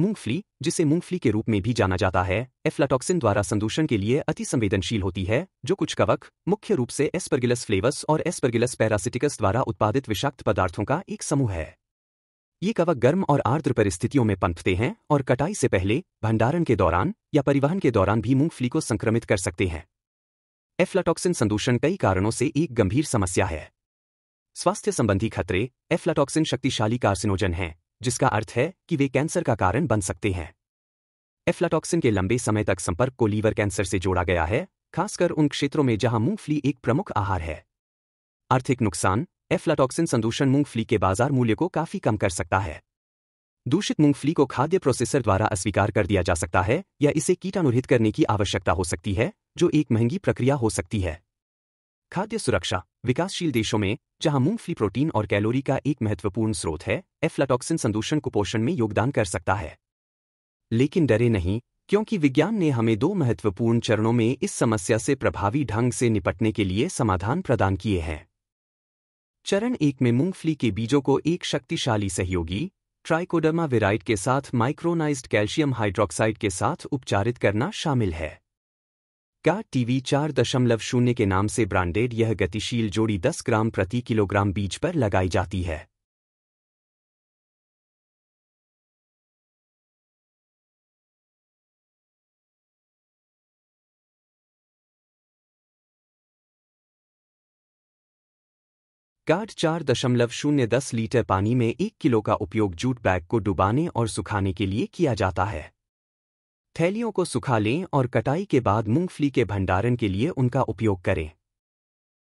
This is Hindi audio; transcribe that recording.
मूंगफली जिसे मूंगफली के रूप में भी जाना जाता है एफ्लाटॉक्सिन द्वारा संदूषण के लिए अति संवेदनशील होती है जो कुछ कवक मुख्य रूप से एस्पर्गिलस फ्लेवस और एस्पर्गिलस पैरासिटिकस द्वारा उत्पादित विषाक्त पदार्थों का एक समूह है ये कवक गर्म और आर्द्र परिस्थितियों में पनपते हैं और कटाई से पहले भंडारण के दौरान या परिवहन के दौरान भी मूंगफली को संक्रमित कर सकते हैं एफ्लाटॉक्सिन संदूषण कई कारणों से एक गंभीर समस्या है स्वास्थ्य संबंधी खतरे एफ्लाटॉक्सिन शक्तिशाली कार्सिनोजन हैं जिसका अर्थ है कि वे कैंसर का कारण बन सकते हैं एफ्लाटॉक्सिन के लंबे समय तक संपर्क को लीवर कैंसर से जोड़ा गया है खासकर उन क्षेत्रों में जहां मूंगफली एक प्रमुख आहार है आर्थिक नुकसान एफ्लाटॉक्सिन संदूषण मूंगफली के बाजार मूल्य को काफी कम कर सकता है दूषित मूंगफली को खाद्य प्रोसेसर द्वारा अस्वीकार कर दिया जा सकता है या इसे कीटानुरहित करने की आवश्यकता हो सकती है जो एक महंगी प्रक्रिया हो सकती है खाद्य सुरक्षा विकासशील देशों में जहां मूंगफली प्रोटीन और कैलोरी का एक महत्वपूर्ण स्रोत है एफ्लाटॉक्सिन संदूषण कुपोषण में योगदान कर सकता है लेकिन डरे नहीं क्योंकि विज्ञान ने हमें दो महत्वपूर्ण चरणों में इस समस्या से प्रभावी ढंग से निपटने के लिए समाधान प्रदान किए हैं चरण एक में मूंगफली के बीजों को एक शक्तिशाली सहयोगी ट्राइकोडर्मा वेराइट के साथ माइक्रोनाइज्ड कैल्शियम हाइड्रोक्साइड के साथ उपचारित करना शामिल है का टीवी चार दशमलव शून्य के नाम से ब्रांडेड यह गतिशील जोड़ी 10 ग्राम प्रति किलोग्राम बीज पर लगाई जाती है गार्ड चार दशमलव शून्य दस लीटर पानी में एक किलो का उपयोग जूट बैग को डुबाने और सुखाने के लिए किया जाता है थैलियों को सुखा लें और कटाई के बाद मूंगफली के भंडारण के लिए उनका उपयोग करें